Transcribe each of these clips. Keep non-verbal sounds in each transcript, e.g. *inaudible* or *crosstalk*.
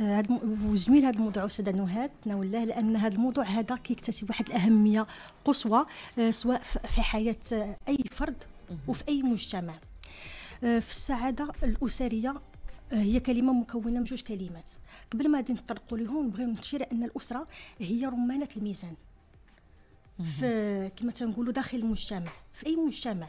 هاد وجميل هذا الموضوع استاذ نهاد نولاه لان هذا الموضوع هذا كيكتسب واحد الاهميه قصوى آه، سواء في حياه آه، اي فرد وفي اي مجتمع آه، في السعاده الاسريه هي كلمه مكونه من جوج كلمات قبل ما نتطرقوا لهم بغيت نشير ان الاسره هي رمانه الميزان في كما تنقولوا داخل المجتمع في اي مجتمع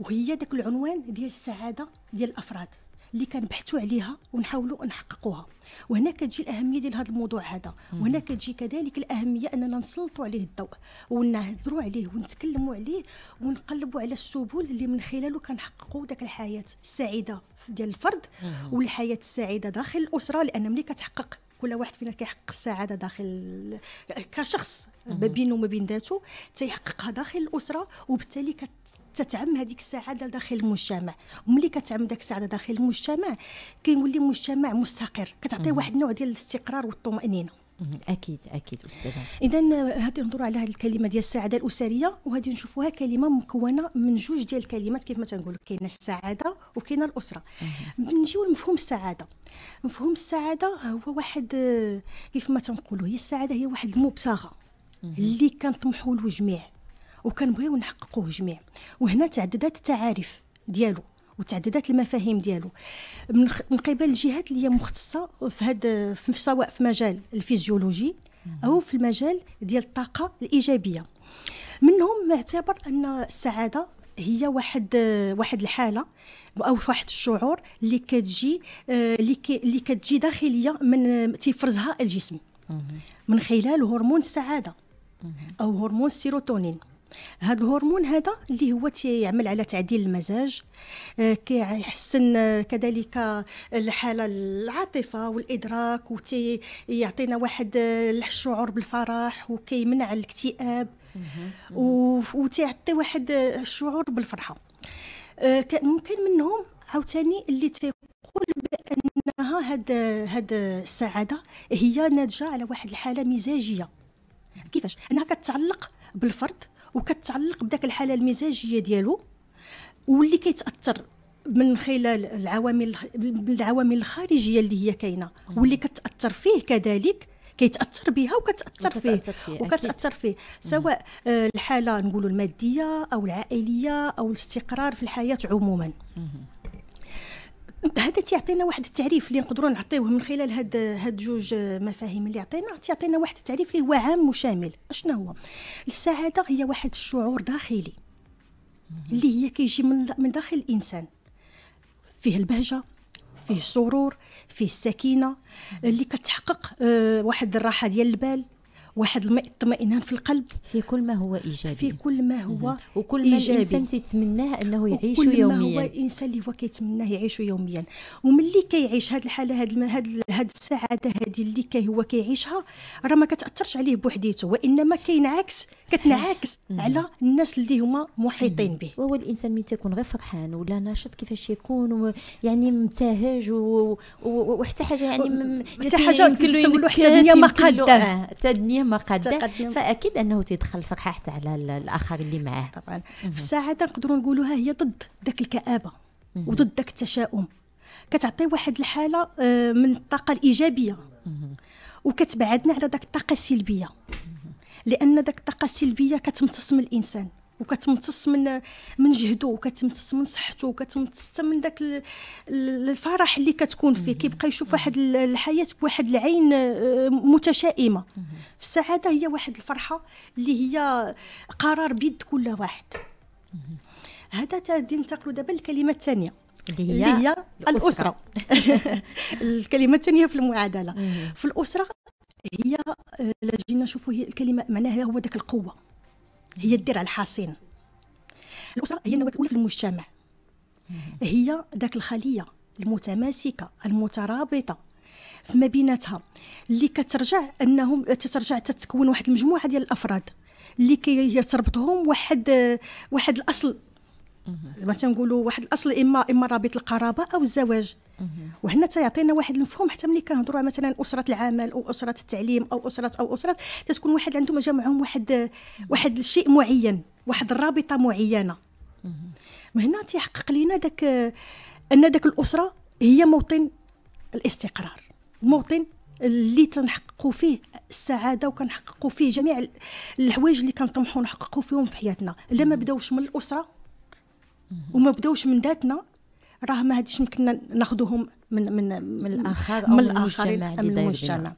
وهي داك العنوان ديال السعاده ديال الافراد اللي كنبحثوا عليها ونحاولوا نحققوها وهنا كتجي الاهميه ديال هذا الموضوع هذا وهنا كتجي كذلك الاهميه اننا نسلطوا عليه الضوء ونهضروا عليه ونتكلموا عليه ونقلبوا على السبل اللي من خلاله كنحققوا ذاك الحياه السعيده ديال الفرد والحياه السعيده داخل الاسره لان ملي كتحقق كل واحد فينا كيحقق السعاده داخل كشخص ما بينه وما بين ذاته تيحققها داخل الاسره وبالتالي تتعم هذيك السعاده داخل المجتمع وملي كتعم داك السعاده داخل المجتمع كيولي مجتمع مستقر كتعطي واحد النوع ديال الاستقرار والطمانينه اكيد اكيد استاذه اذا هادي نهضروا على هذه الكلمه ديال السعاده الاسريه وهادي نشوفوها كلمه مكونه من جوج ديال الكلمات كيف ما تنقول كاينه السعاده وكاينه الاسره بنجيو لمفهوم السعاده مفهوم السعاده هو واحد كيف ما تنقولوا هي السعاده هي واحد المبتغى اللي كنطمحوا له جميع وكنبغيو نحققوه جميع وهنا تعددات التعاريف ديالو وتعددات المفاهيم ديالو من قبل الجهات اللي هي مختصه في هذا في سواء في مجال الفيزيولوجي او في المجال ديال الطاقه الايجابيه منهم معتبر اعتبر ان السعاده هي واحد واحد الحاله او واحد الشعور اللي كتجي آه، اللي كتجي داخليه من تيفرزها الجسم من خلال هرمون السعاده او هرمون السيروتونين هذا الهرمون هذا اللي هو تيعمل على تعديل المزاج آه، كيحسن آه، كذلك الحاله العاطفه والادراك ويعطينا واحد الشعور آه، بالفرح وكيمنع الاكتئاب وتيعطي واحد الشعور بالفرحه ممكن منهم عاوتاني اللي تيقول بانها هاد هاد السعاده هي ناتجه على واحد الحاله مزاجيه كيفاش انها كتعلق بالفرد وكتعلق بداك الحاله المزاجيه ديالو واللي كيتاثر من خلال العوامل العوامل الخارجيه اللي هي كاينه واللي كتاثر فيه كذلك كيتاثر بها وكتاثر فيه وكتاثر فيه سواء آه، الحاله نقولوا الماديه او العائليه او الاستقرار في الحياه عموما مم. هذا تيعطينا واحد التعريف اللي نقدروا نعطيوه من خلال هاد هاد جوج مفاهيم اللي عطينا تيعطينا واحد التعريف اللي هو عام وشامل اشنو هو السعاده هي واحد الشعور داخلي اللي هي كيجي من من داخل الانسان فيه البهجه فيه السرور فيه السكينه اللي كتحقق آه، واحد الراحه ديال البال واحد الاطمئنان في القلب في كل ما هو ايجابي في كل ما هو مم. وكل ما إيجابي. الانسان تيتمناه انه يعيش وكل يوميا وكل ما هو الانسان اللي هو كيتمناه يعيشه يوميا وملي كيعيش هذه الحاله هذه هذه السعاده هذه اللي كي هو كيعيشها راه ما كتاثرش عليه بوحديته وانما كينعكس كتنعكس على الناس اللي هما محيطين به وهو الانسان من تكون غير فرحان ولا ناشط كيفاش يكون يعني مبتهج وحتى حاجه يعني حتى حاجه يمكن حتى الدنيا ما قاده آه، حتى الدنيا ما قاده فاكيد انه تيدخل الفرحه حتى على الاخر اللي معاه طبعا في السعاده نقدروا نقولوها هي ضد ذاك الكابه وضد ذاك التشاؤم كتعطي واحد الحاله آه، من الطاقه الايجابيه وكتبعدنا على ذاك الطاقه السلبيه لان داك الطاقه السلبيه كتمتص من الانسان وكتمتص من من جهده وكتمتص من صحته وكتمتص حتى من داك الفرح اللي كتكون فيه كيبقى يشوف واحد الحياه بواحد العين آه، متشائمه فالسعاده هي واحد الفرحه اللي هي قرار بيد كل واحد هذا تادي ننتقلوا دابا للكلمه الثانيه اللي هي الاسره *laughs* الكلمه الثانيه في المعادله في الاسره هي آه، لجينا نشوفوا هي الكلمه معناها هو ذاك القوه هي الدرع الحصين الاسره هي النواه الاولى في المجتمع هي ذاك الخليه المتماسكه المترابطه فيما بيناتها اللي كترجع انهم تترجع تتكون واحد المجموعه ديال الافراد اللي كيرتبطهم واحد واحد الاصل ما تنقولوا واحد الاصل اما اما رابط القرابه او الزواج وهنا تيعطينا واحد المفهوم حتى ملي كنهضروا مثلا اسره العمل او اسره التعليم او اسره او اسره تتكون واحد عندهم جمعهم واحد واحد الشيء معين واحد الرابطه معينه وهنا هنا تيحقق لنا داك ان داك الاسره هي موطن الاستقرار موطن اللي تنحققوا فيه السعاده وكنحققوا فيه جميع الحوايج اللي كنطمحوا نحققوا فيهم في حياتنا الا ما بداوش من الاسره وما بداوش من ذاتنا راه ما هاديش يمكننا ناخذوهم من من من الاخر من, من الاخرين من المجتمع